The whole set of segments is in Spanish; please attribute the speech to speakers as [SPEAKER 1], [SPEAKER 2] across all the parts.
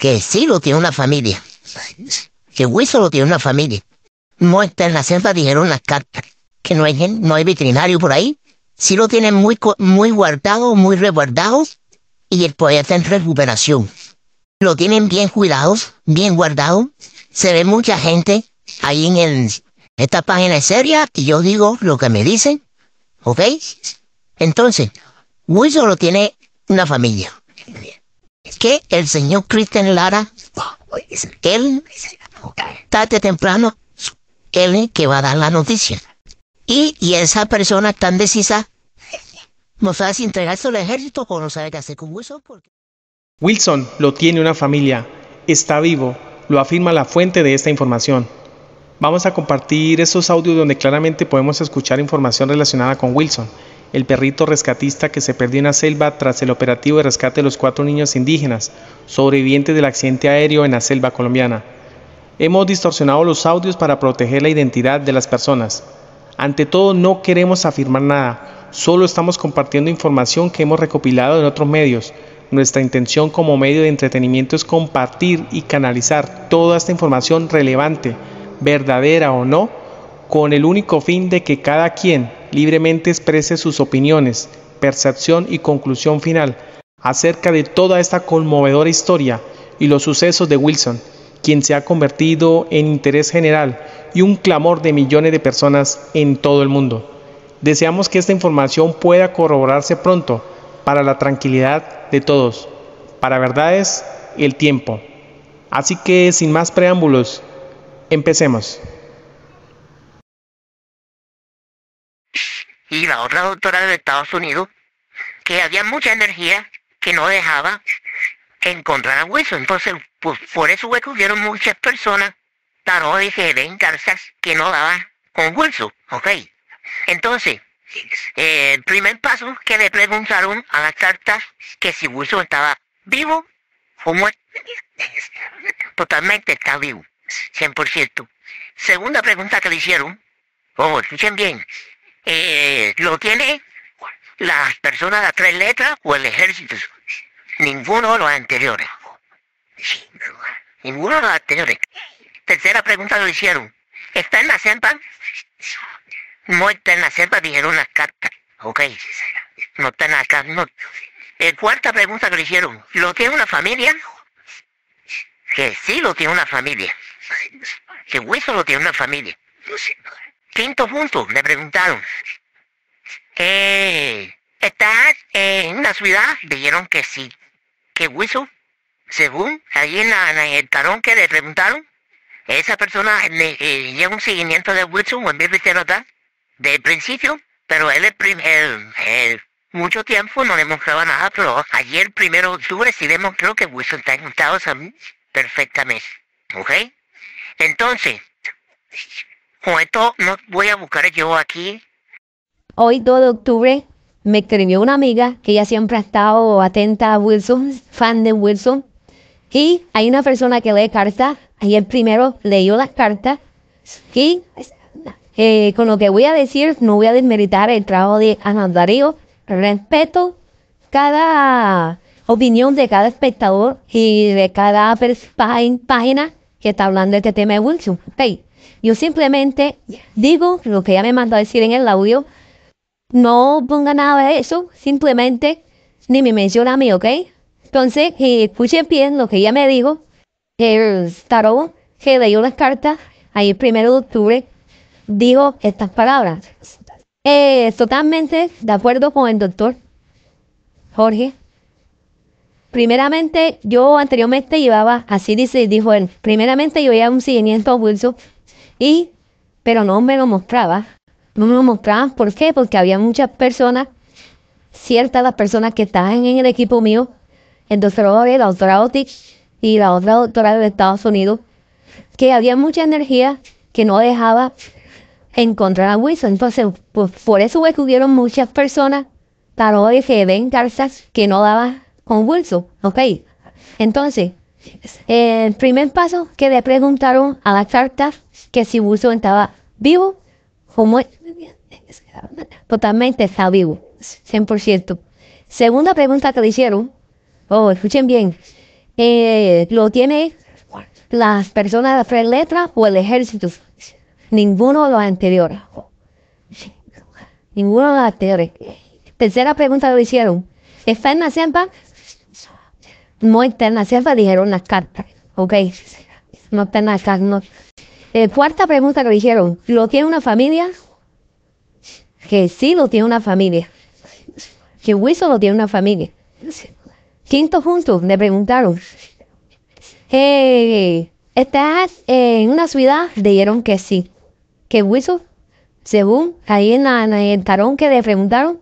[SPEAKER 1] que sí lo tiene una familia, que Wilson lo tiene una familia. No está en la selva, dijeron las cartas, que no hay, no hay veterinario por ahí. Sí lo tienen muy, muy guardado, muy resguardado, y el poeta está en recuperación. Lo tienen bien cuidados, bien guardado. Se ve mucha gente ahí en esta página seria y yo digo lo que me dicen, ¿ok? Entonces, Wilson lo tiene una familia que el señor Cristian Lara, él, tarde temprano, él que va a dar la noticia. Y, y esa persona tan decisa, no sabes si entregarse al ejército o no sabe qué hacer con Wilson. Porque...
[SPEAKER 2] Wilson lo tiene una familia, está vivo, lo afirma la fuente de esta información. Vamos a compartir esos audios donde claramente podemos escuchar información relacionada con Wilson el perrito rescatista que se perdió en la selva tras el operativo de rescate de los cuatro niños indígenas, sobrevivientes del accidente aéreo en la selva colombiana. Hemos distorsionado los audios para proteger la identidad de las personas. Ante todo, no queremos afirmar nada, solo estamos compartiendo información que hemos recopilado en otros medios. Nuestra intención como medio de entretenimiento es compartir y canalizar toda esta información relevante, verdadera o no, con el único fin de que cada quien, libremente exprese sus opiniones, percepción y conclusión final acerca de toda esta conmovedora historia y los sucesos de Wilson, quien se ha convertido en interés general y un clamor de millones de personas en todo el mundo. Deseamos que esta información pueda corroborarse pronto para la tranquilidad de todos. Para verdades, el tiempo. Así que sin más preámbulos, empecemos.
[SPEAKER 1] y la otra doctora de Estados Unidos, que había mucha energía que no dejaba encontrar a Wilson. Entonces, pues, por eso fue muchas personas taroides de en que no daba con Wilson, ¿ok? Entonces, eh, el primer paso que le preguntaron a las cartas que si Wilson estaba vivo o muerto. Totalmente está vivo, 100%. Segunda pregunta que le hicieron, oh, escuchen bien, eh, lo tiene las personas de tres letras o el ejército. Ninguno de los anteriores. Ninguno de los anteriores. Tercera pregunta lo hicieron. ¿Está en la CEMPA? No está en la sempa, dijeron las cartas. Ok. No está en la carta. Eh, cuarta pregunta que le hicieron. ¿Lo tiene una familia? Que sí lo tiene una familia. Que Hueso lo tiene una familia. Quinto punto, le preguntaron. Eh, ¿Estás en una ciudad? Dijeron que sí. ¿Qué hueso? Según, ahí en, el talón que le preguntaron, esa persona lleva eh, un seguimiento de Wilson en mi nota de principio, pero él el, mucho tiempo no le mostraba nada, pero ayer primero de octubre sí demostró que Wilson está en perfectamente. ¿Ok? Entonces, con esto no voy a buscar yo aquí.
[SPEAKER 3] Hoy 2 de octubre me escribió una amiga que ella siempre ha estado atenta a Wilson, fan de Wilson. Y hay una persona que lee cartas. Y el primero leyó las cartas. Y eh, con lo que voy a decir, no voy a desmeritar el trabajo de Ana Darío. Respeto cada opinión de cada espectador y de cada página que está hablando de este tema de Wilson Yo simplemente digo lo que ella me mandó a decir en el audio. No ponga nada de eso, simplemente ni me menciona a mí, ¿ok? Entonces, eh, escuchen bien lo que ella me dijo, el tarot que leyó las cartas ahí el primero de octubre, dijo estas palabras. Eh, totalmente de acuerdo con el doctor Jorge Primeramente, yo anteriormente llevaba, así dice, dijo él, primeramente yo llevaba un seguimiento a y, pero no me lo mostraba. No me lo mostraba, ¿por qué? Porque había muchas personas, ciertas las personas que estaban en el equipo mío, el doctor Ore, la doctora Otis y la otra doctora de Estados Unidos, que había mucha energía que no dejaba encontrar a Wilson. Entonces, pues, por eso fue hubieron muchas personas, para hoy que ven Garzas, que no daban... Con convulso, ¿ok? Entonces, el primer paso que le preguntaron a la carta que si Wilson estaba vivo, como totalmente está vivo, 100%. Segunda pregunta que le hicieron, oh, escuchen bien, eh, ¿lo tiene las personas de tres letras o el ejército? Ninguno de los anteriores. Ninguno de los anteriores. Tercera pregunta que le hicieron, ¿está en la cempa muy la dijeron las cartas, ok, no tenaz, no. Eh, cuarta pregunta que dijeron, ¿lo tiene una familia? Que sí lo tiene una familia, que Wilson lo tiene una familia. Quinto punto, le preguntaron, eh, ¿estás en una ciudad? Dijeron que sí, que Wilson, según ahí en, el tarón que le preguntaron,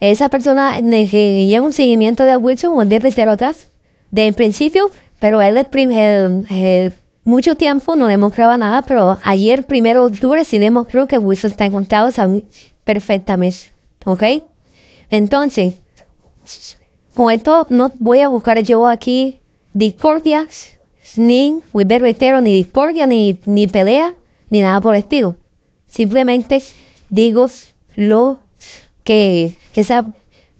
[SPEAKER 3] esa persona eh, lleva un seguimiento de Wilson o de atrás de principio, pero él mucho tiempo no demostraba nada, pero ayer, primero de octubre, sí demostró que Wilson está encontrado perfectamente. ¿Ok? Entonces, con esto no voy a buscar yo aquí discordia, ni reitero, ni discordia, ni, ni pelea, ni nada por el estilo. Simplemente digo lo que esa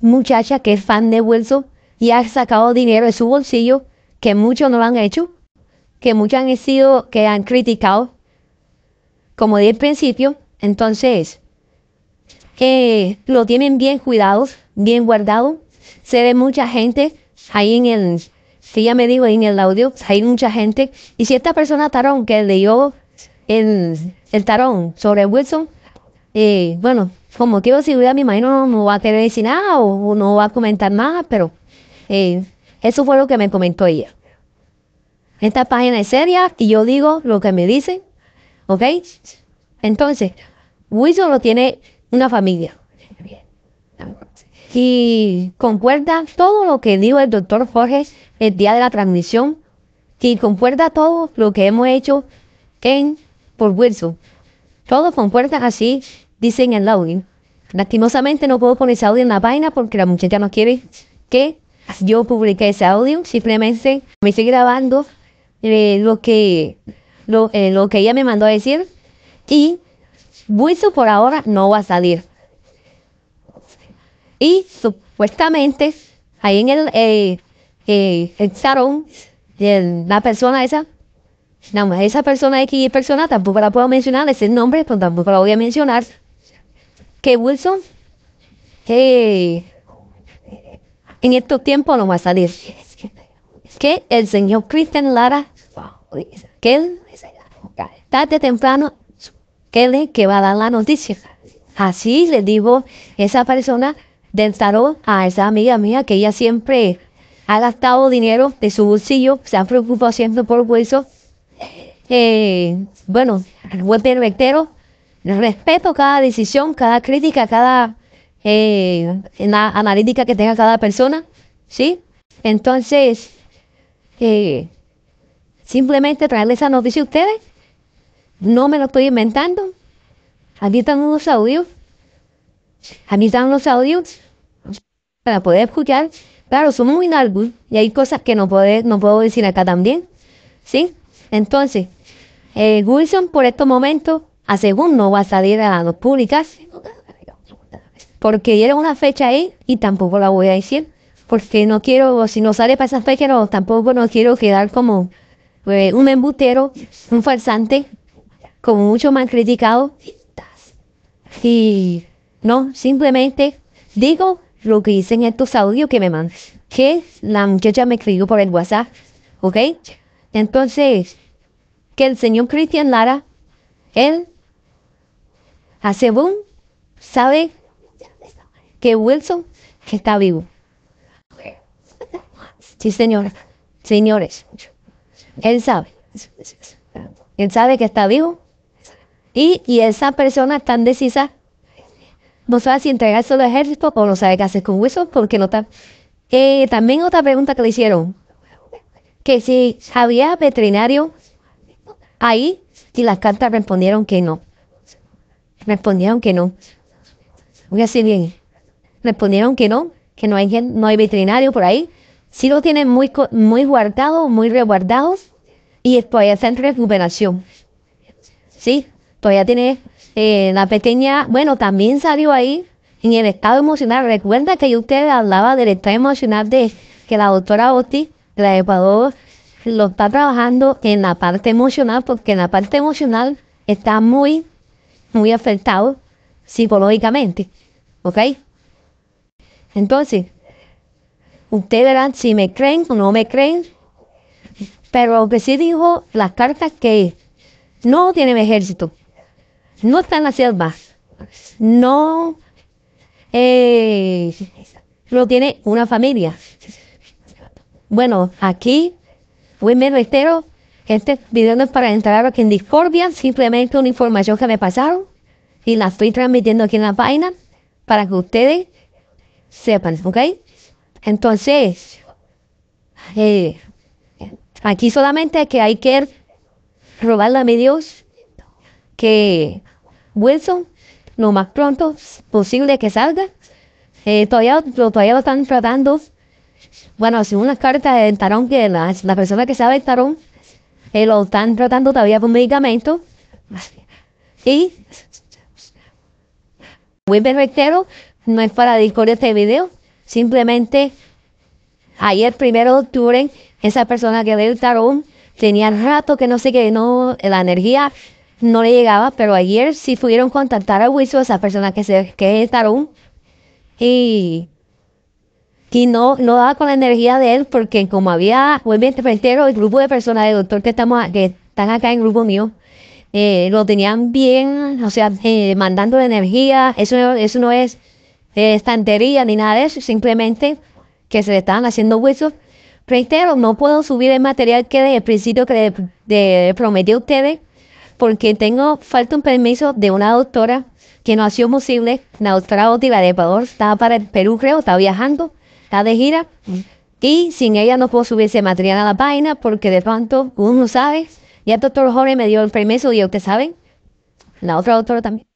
[SPEAKER 3] muchacha que es fan de Wilson y ha sacado dinero de su bolsillo que muchos no lo han hecho, que muchos han sido, que han criticado, como de principio. Entonces, que eh, lo tienen bien cuidado, bien guardado. Se ve mucha gente ahí en el, si ya me ahí en el audio, hay mucha gente. Y si esta persona tarón que leyó el, el tarón sobre Wilson, eh, bueno, como motivo de seguridad me imagino no va a querer decir nada o no va a comentar nada, pero eso fue lo que me comentó ella. Esta página es seria y yo digo lo que me dicen, ¿ok? Entonces, Wilson lo tiene una familia. Y concuerda todo lo que dijo el doctor Jorge el día de la transmisión y concuerda todo lo que hemos hecho en por Wilson. todo concuerda así, dicen en el audio. Lastimosamente no puedo poner ese audio en la página porque la muchacha no quiere que yo publiqué ese audio, simplemente me estoy grabando eh, lo, que, eh, lo, que ella me mandó a decir y Wilson por ahora no va a salir. Y supuestamente ahí en el, eh, eh salón, la persona esa, no, esa persona X persona tampoco la puedo mencionar, ese nombre, pero pues tampoco la voy a mencionar, que Wilson, que en estos tiempos no va a salir. que el señor Cristian Lara, que él, tarde temprano, que él que va a dar la noticia. Así le digo esa persona del tarot a esa amiga mía que ella siempre ha gastado dinero de su bolsillo, se ha preocupado siempre por eso. Eh, bueno, buen pero respeto cada decisión, cada crítica, cada en eh, la analítica que tenga cada persona, ¿sí? Entonces, eh, simplemente traerles esa noticia a ustedes, no me lo estoy inventando, aquí están los audios, aquí están los audios para poder escuchar, claro, son muy largos y hay cosas que no, poder, no puedo decir acá también, ¿sí? Entonces, eh, Wilson por estos momentos, a según no va a salir a las públicas porque era una fecha ahí y tampoco la voy a decir, porque no quiero, si no sale para esa fecha, no, tampoco no quiero quedar como eh, un embutero, un farsante, como mucho más criticado. Y no, simplemente digo lo que dicen estos audios que me mandan, que la muchacha me escribió por el WhatsApp, ¿ok? Entonces, que el señor Cristian Lara, él, hace boom, sabe que Wilson está vivo. Sí, señor Señores, él sabe. Él sabe que está vivo. Y, esa persona tan decisa no sabe si entregarse al ejército o no sabe qué hacer con Wilson porque no está. Eh, también otra pregunta que le hicieron. Que si había veterinario ahí, y las cartas respondieron que no. Respondieron que no voy bien. Respondieron que no, que no hay, no hay veterinario por ahí. si lo tienen muy, muy guardado, muy resguardado y todavía está en recuperación. Sí, todavía tiene eh, la pequeña, bueno, también salió ahí en el estado emocional. Recuerda que yo usted hablaba del estado emocional de que la doctora de la Ecuador, lo está trabajando en la parte emocional, porque en la parte emocional está muy, muy afectado psicológicamente. ¿Ok? Entonces, ustedes verán si me creen o no me creen. Pero aunque sí dijo la carta que no tiene ejército, no está en la selva, eh, no tiene una familia. Bueno, aquí, hoy pues me reitero, este video no es para entrar aquí en discordia, simplemente una información que me pasaron y la estoy transmitiendo aquí en la página para que ustedes sepan, ¿ok? Entonces, eh, aquí solamente que hay que robarle a mi Dios que Wilson lo más pronto posible que salga. Eh, todavía, lo, todavía están tratando. Bueno, según las carta de tarón que la, persona que sabe el tarón eh, lo están tratando todavía con medicamento Y Vuelvo reitero, no es para discutir este video, simplemente ayer, primero de octubre, esa persona que el tarón tenía rato que no sé qué, no, la energía no le llegaba, pero ayer sí pudieron contactar a Wiso, esa persona que, se, que es el tarón, y, y no, no daba con la energía de él, porque como había, vuelvo reitero, el grupo de personas de doctor que, estamos, que están acá en el grupo mío, eh, lo tenían bien, o sea, eh, mandando energía, eso, no, eso no es eh, estantería ni nada de eso, simplemente que se le estaban haciendo huesos. Reitero, no puedo subir el material que desde el principio que de, a ustedes, porque tengo, falta un permiso de una doctora que no ha sido posible, la doctora de Ecuador, estaba para el Perú creo, está viajando, está de gira, y sin ella no puedo subir ese material a la página, porque de pronto uno sabe ya el doctor Jorge me dio el permiso y ustedes saben, la otra doctora también.